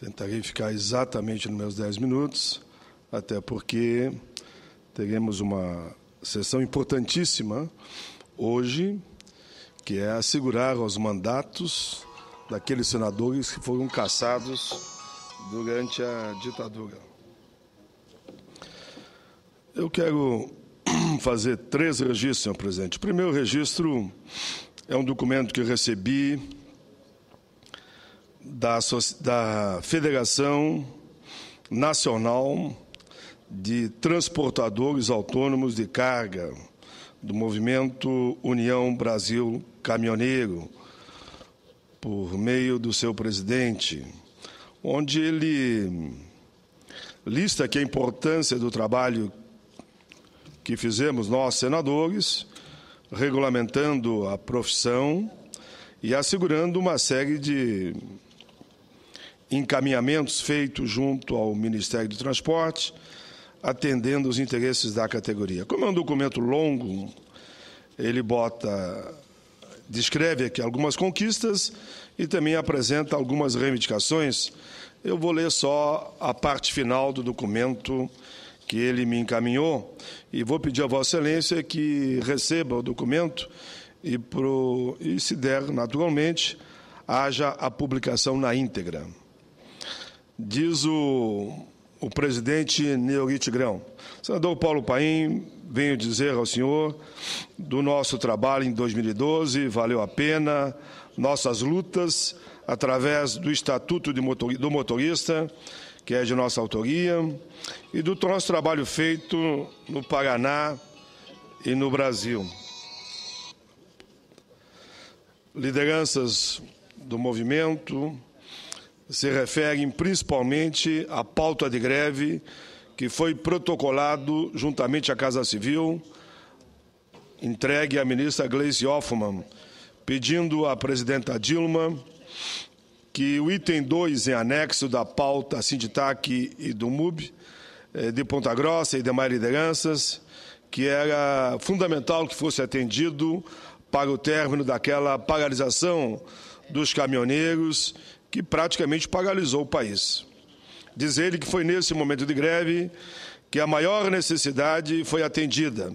Tentarei ficar exatamente nos meus 10 minutos, até porque teremos uma sessão importantíssima hoje, que é assegurar os mandatos daqueles senadores que foram cassados durante a ditadura. Eu quero fazer três registros, senhor presidente. O primeiro registro é um documento que recebi da, da Federação Nacional de Transportadores Autônomos de Carga, do movimento União Brasil Caminhoneiro, por meio do seu presidente, onde ele lista aqui a importância do trabalho que fizemos nós, senadores, regulamentando a profissão e assegurando uma série de encaminhamentos feitos junto ao Ministério do Transporte, atendendo os interesses da categoria. Como é um documento longo, ele bota, descreve aqui algumas conquistas e também apresenta algumas reivindicações. Eu vou ler só a parte final do documento que ele me encaminhou e vou pedir a Vossa Excelência que receba o documento e, pro, e se der naturalmente, haja a publicação na íntegra diz o, o presidente Neogit Grão. Senador Paulo Paim, venho dizer ao senhor do nosso trabalho em 2012, valeu a pena, nossas lutas através do Estatuto motor, do Motorista, que é de nossa autoria, e do nosso trabalho feito no Paraná e no Brasil. Lideranças do movimento, se referem principalmente à pauta de greve que foi protocolado juntamente à Casa Civil, entregue à ministra Gleice Hoffmann, pedindo à presidenta Dilma que o item 2 em anexo da pauta Sinditac e do MUB eh, de Ponta Grossa e demais lideranças, que era fundamental que fosse atendido para o término daquela paralisação dos caminhoneiros que praticamente paralisou o país. Diz ele que foi nesse momento de greve que a maior necessidade foi atendida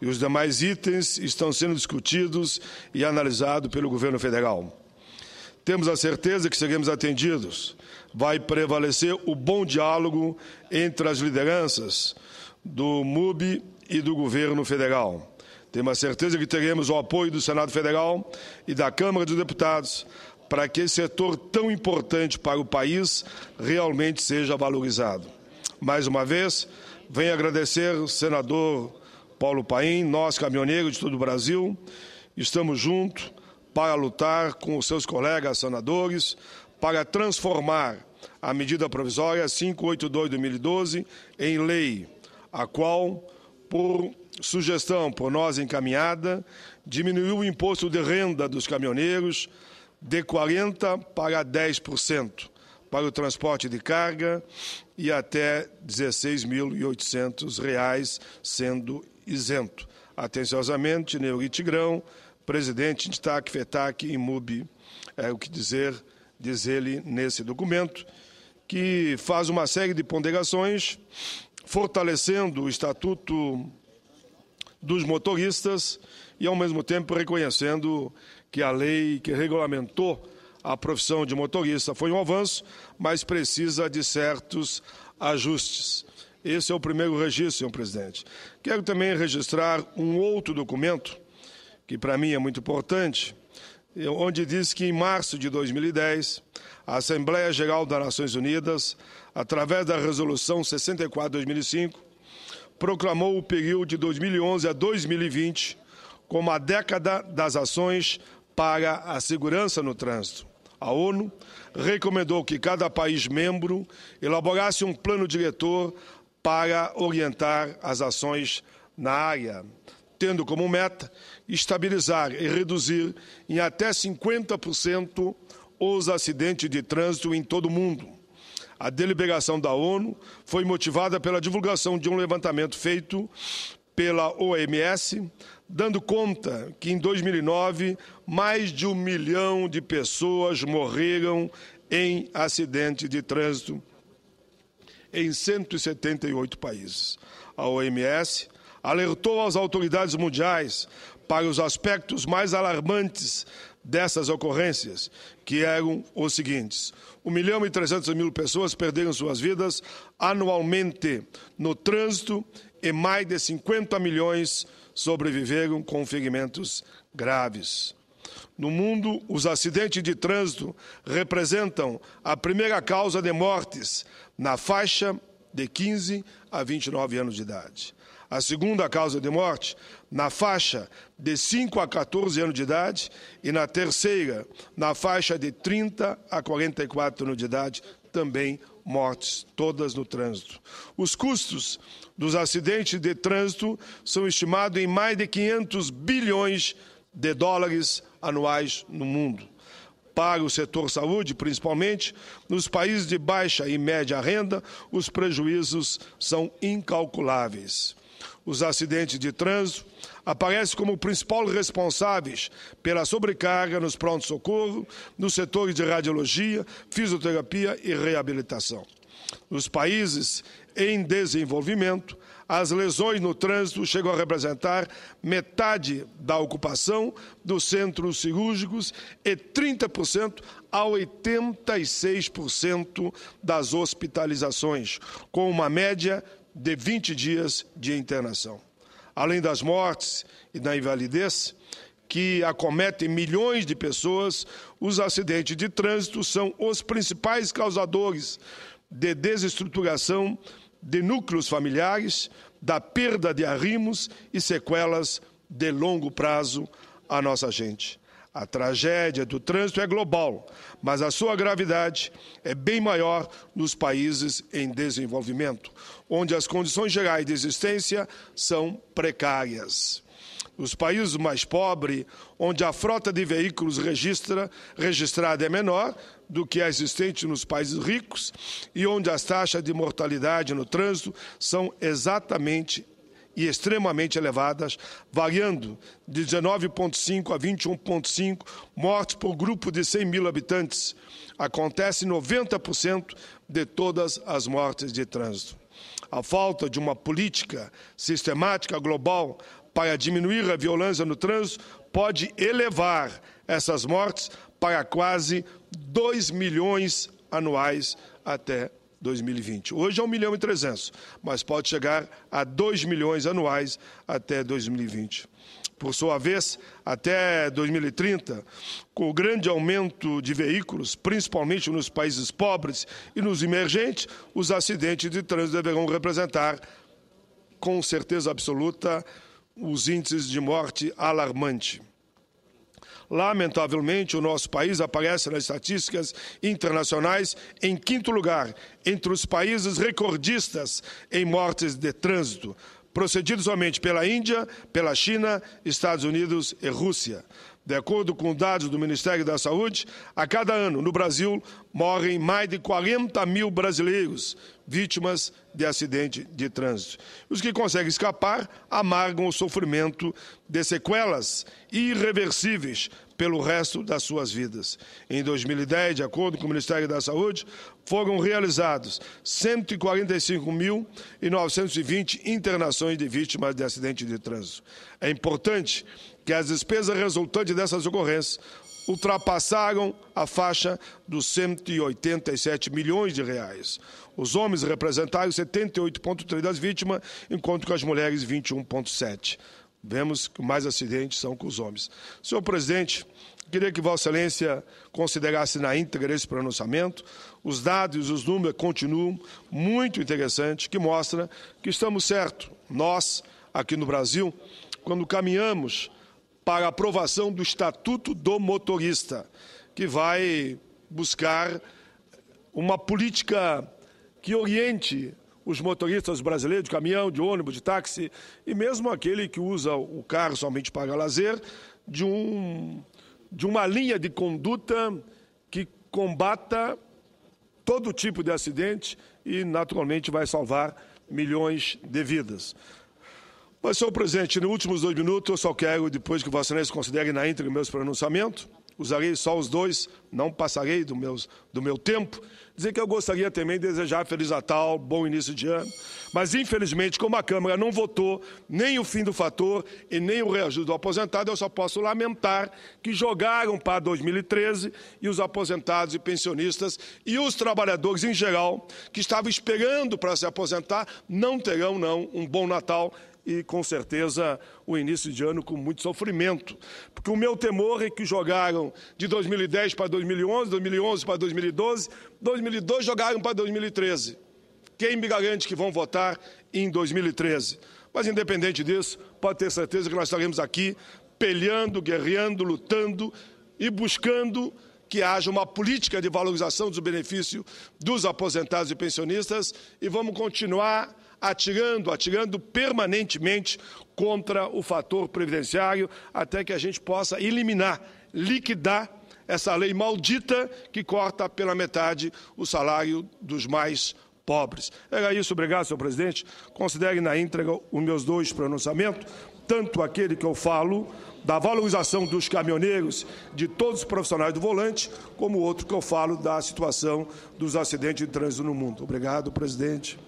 e os demais itens estão sendo discutidos e analisados pelo governo federal. Temos a certeza que seremos atendidos. Vai prevalecer o bom diálogo entre as lideranças do MUB e do governo federal. Temos a certeza que teremos o apoio do Senado Federal e da Câmara dos Deputados para que esse setor tão importante para o país realmente seja valorizado. Mais uma vez, venho agradecer senador Paulo Paim, nós caminhoneiros de todo o Brasil, estamos juntos para lutar com os seus colegas senadores para transformar a medida provisória 582-2012 em lei, a qual, por sugestão por nós encaminhada, diminuiu o imposto de renda dos caminhoneiros de 40% para 10% para o transporte de carga e até R$ 16.800, sendo isento. Atenciosamente, Neurit Grão presidente de TAC, FETAC e MUB. É o que dizer, diz ele nesse documento, que faz uma série de ponderações, fortalecendo o Estatuto dos motoristas e, ao mesmo tempo, reconhecendo que a lei que regulamentou a profissão de motorista foi um avanço, mas precisa de certos ajustes. Esse é o primeiro registro, senhor presidente. Quero também registrar um outro documento, que para mim é muito importante, onde diz que em março de 2010, a Assembleia Geral das Nações Unidas, através da Resolução 64-2005, proclamou o período de 2011 a 2020 como a década das ações para a segurança no trânsito. A ONU recomendou que cada país membro elaborasse um plano diretor para orientar as ações na área, tendo como meta estabilizar e reduzir em até 50% os acidentes de trânsito em todo o mundo a deliberação da ONU foi motivada pela divulgação de um levantamento feito pela OMS, dando conta que em 2009 mais de um milhão de pessoas morreram em acidente de trânsito em 178 países. A OMS alertou as autoridades mundiais para os aspectos mais alarmantes dessas ocorrências, que eram os seguintes: 1 milhão e 300 mil pessoas perderam suas vidas anualmente no trânsito e mais de 50 milhões sobreviveram com ferimentos graves. No mundo, os acidentes de trânsito representam a primeira causa de mortes na faixa de 15 a 29 anos de idade. A segunda causa de morte, na faixa de 5 a 14 anos de idade, e na terceira, na faixa de 30 a 44 anos de idade, também mortes, todas no trânsito. Os custos dos acidentes de trânsito são estimados em mais de 500 bilhões de dólares anuais no mundo. Para o setor saúde, principalmente, nos países de baixa e média renda, os prejuízos são incalculáveis os acidentes de trânsito, aparece como principal responsáveis pela sobrecarga nos pronto-socorro, nos setores de radiologia, fisioterapia e reabilitação. Nos países em desenvolvimento, as lesões no trânsito chegam a representar metade da ocupação dos centros cirúrgicos e 30% a 86% das hospitalizações, com uma média de 20 dias de internação. Além das mortes e da invalidez que acometem milhões de pessoas, os acidentes de trânsito são os principais causadores de desestruturação de núcleos familiares, da perda de arrimos e sequelas de longo prazo à nossa gente. A tragédia do trânsito é global, mas a sua gravidade é bem maior nos países em desenvolvimento, onde as condições gerais de existência são precárias. Nos países mais pobres, onde a frota de veículos registra, registrada é menor do que a existente nos países ricos e onde as taxas de mortalidade no trânsito são exatamente e extremamente elevadas, variando de 19,5 a 21,5 mortes por grupo de 100 mil habitantes. Acontece 90% de todas as mortes de trânsito. A falta de uma política sistemática global para diminuir a violência no trânsito pode elevar essas mortes para quase 2 milhões anuais até 2020. Hoje é 1 milhão e 300, mas pode chegar a 2 milhões anuais até 2020. Por sua vez, até 2030, com o grande aumento de veículos, principalmente nos países pobres e nos emergentes, os acidentes de trânsito deverão representar, com certeza absoluta, os índices de morte alarmante. Lamentavelmente, o nosso país aparece nas estatísticas internacionais em quinto lugar entre os países recordistas em mortes de trânsito, procedidos somente pela Índia, pela China, Estados Unidos e Rússia. De acordo com dados do Ministério da Saúde, a cada ano no Brasil morrem mais de 40 mil brasileiros vítimas de acidente de trânsito. Os que conseguem escapar amargam o sofrimento de sequelas irreversíveis pelo resto das suas vidas. Em 2010, de acordo com o Ministério da Saúde, foram realizadas 145.920 internações de vítimas de acidente de trânsito. É importante que as despesas resultantes dessas ocorrências ultrapassaram a faixa dos 187 milhões de reais. Os homens representaram 78,3 das vítimas, enquanto que as mulheres 21,7. Vemos que mais acidentes são com os homens. Senhor presidente, queria que Vossa Excelência considerasse na íntegra esse pronunciamento. Os dados, os números continuam muito interessantes, que mostra que estamos certos, nós, aqui no Brasil, quando caminhamos para a aprovação do Estatuto do Motorista, que vai buscar uma política que oriente os motoristas brasileiros de caminhão, de ônibus, de táxi e mesmo aquele que usa o carro somente para lazer, de, um, de uma linha de conduta que combata todo tipo de acidente e, naturalmente, vai salvar milhões de vidas. Mas, senhor presidente, nos últimos dois minutos, eu só quero, depois que o Vossa Excelência considere na íntegra meus pronunciamentos, usarei só os dois, não passarei do, meus, do meu tempo. Dizer que eu gostaria também de desejar Feliz Natal, bom início de ano. Mas, infelizmente, como a Câmara não votou nem o fim do fator e nem o reajuste do aposentado, eu só posso lamentar que jogaram para 2013 e os aposentados e pensionistas e os trabalhadores em geral que estavam esperando para se aposentar não terão, não, um bom Natal e com certeza o início de ano com muito sofrimento. Porque o meu temor é que jogaram de 2010 para 2011, 2011 para 2012, 2012 jogaram para 2013. Quem me garante que vão votar em 2013? Mas independente disso, pode ter certeza que nós estaremos aqui pelhando, guerreando, lutando e buscando que haja uma política de valorização do benefício dos aposentados e pensionistas e vamos continuar atirando, atirando permanentemente contra o fator previdenciário, até que a gente possa eliminar, liquidar essa lei maldita que corta pela metade o salário dos mais pobres. Era isso, obrigado, senhor presidente. Considere na íntegra os meus dois pronunciamentos, tanto aquele que eu falo da valorização dos caminhoneiros, de todos os profissionais do volante, como o outro que eu falo da situação dos acidentes de trânsito no mundo. Obrigado, presidente.